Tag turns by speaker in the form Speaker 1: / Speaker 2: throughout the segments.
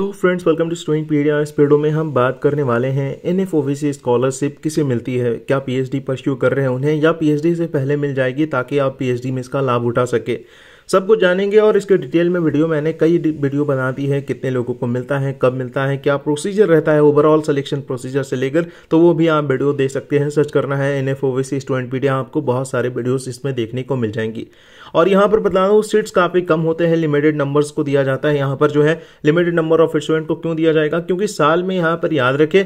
Speaker 1: तो friends welcome to स्टोइंग पीडिया इस पीरियडों में हम बात करने वाले हैं एन एफ स्कॉलरशिप किसे मिलती है क्या पीएचडी परस्यू कर रहे हैं उन्हें या पीएचडी से पहले मिल जाएगी ताकि आप पीएचडी में इसका लाभ उठा सके सब कुछ जानेंगे और इसके डिटेल में वीडियो मैंने कई वीडियो बना दी है कितने लोगों को मिलता है कब मिलता है क्या प्रोसीजर रहता है ओवरऑल सिलेक्शन प्रोसीजर से लेकर तो वो भी आप वीडियो देख सकते हैं सर्च करना है एन एफ ओवीसी स्टूडेंट पीडिया आपको बहुत सारे वीडियोज इसमें देखने को मिल जाएंगी और यहाँ पर बता दूँ सीट्स काफ़ी कम होते हैं लिमिटेड नंबर्स को दिया जाता है यहाँ पर जो है लिमिटेड नंबर ऑफ स्टूडेंट को क्यों दिया जाएगा क्योंकि साल में यहाँ पर याद रखें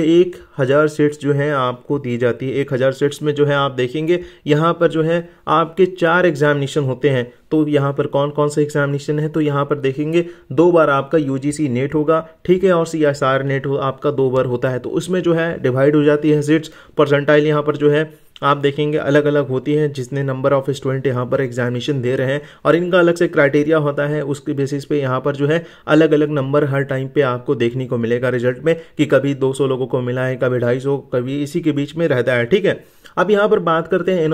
Speaker 1: एक हज़ार सीट्स जो हैं आपको दी जाती है एक हज़ार सीट्स में जो है आप देखेंगे यहाँ पर जो है आपके चार एग्जामिनेशन होते हैं तो जरूर यहाँ पर कौन कौन से एग्जामिनेशन है तो यहाँ पर देखेंगे दो बार आपका यू नेट होगा ठीक है और सी नेट हो आपका दो बार होता है तो उसमें जो है डिवाइड हो जाती है सीट्स परसेंटाइल यहाँ पर जो है आप देखेंगे अलग अलग होती हैं जितने नंबर ऑफ स्टूडेंट यहाँ पर एग्जामिनेशन दे रहे हैं और इनका अलग से क्राइटेरिया होता है उसके बेसिस पे यहाँ पर जो है अलग अलग नंबर हर टाइम पे आपको देखने को मिलेगा रिजल्ट में कि कभी 200 लोगों को मिला है कभी 250 कभी इसी के बीच में रहता है ठीक है अब यहाँ पर बात करते हैं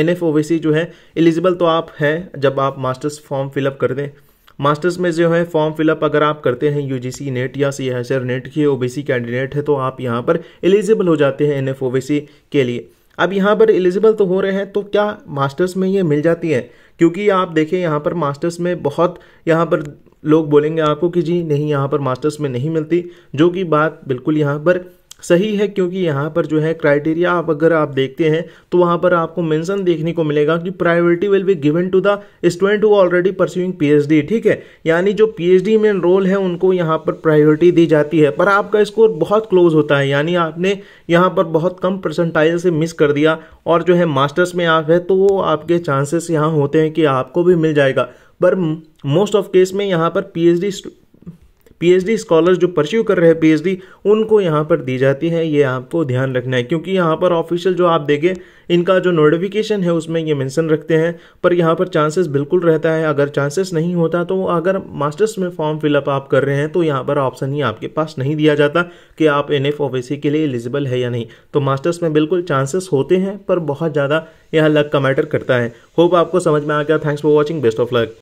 Speaker 1: एन एफ जो है एलिजिबल तो आप हैं जब आप मास्टर्स फॉर्म फिलअप कर दें मास्टर्स में जो है फॉर्म फिलअप अगर आप करते हैं यूजीसी नेट या सी एस आर नेट के ओबीसी कैंडिडेट है तो आप यहाँ पर एलिजिबल हो जाते हैं एन एफ के लिए अब यहाँ पर एलिजिबल तो हो रहे हैं तो क्या मास्टर्स में ये मिल जाती है क्योंकि आप देखें यहाँ पर मास्टर्स में बहुत यहाँ पर लोग बोलेंगे आपको कि जी नहीं यहाँ पर मास्टर्स में नहीं मिलती जो कि बात बिल्कुल यहाँ पर सही है क्योंकि यहाँ पर जो है क्राइटेरिया आप अगर आप देखते हैं तो वहाँ पर आपको मेंशन देखने को मिलेगा कि priority will be given to the student who already pursuing PhD ठीक है यानी जो पीएचडी में रोल है उनको यहाँ पर प्रायोरिटी दी जाती है पर आपका स्कोर बहुत क्लोज होता है यानी आपने यहाँ पर बहुत कम परसेंटाइज से मिस कर दिया और जो है मास्टर्स में आप है तो वो आपके चांसेस यहाँ होते हैं कि आपको भी मिल जाएगा पर मोस्ट ऑफ केस में यहाँ पर पी पीएचडी स्कॉलर्स जो परस्यू कर रहे हैं पीएचडी उनको यहाँ पर दी जाती है ये आपको ध्यान रखना है क्योंकि यहाँ पर ऑफिशियल जो आप देखें इनका जो नोटिफिकेशन है उसमें ये मेंशन रखते हैं पर यहाँ पर चांसेस बिल्कुल रहता है अगर चांसेस नहीं होता तो अगर मास्टर्स में फॉर्म फिलअप आप कर रहे हैं तो यहाँ पर ऑप्शन ही आपके पास नहीं दिया जाता कि आप एन एफ के लिए एलिजिबल है या नहीं तो मास्टर्स में बिल्कुल चांसेस होते हैं पर बहुत ज़्यादा यह लक का मैटर करता है होप आपको समझ में आ गया thanks for watching best of luck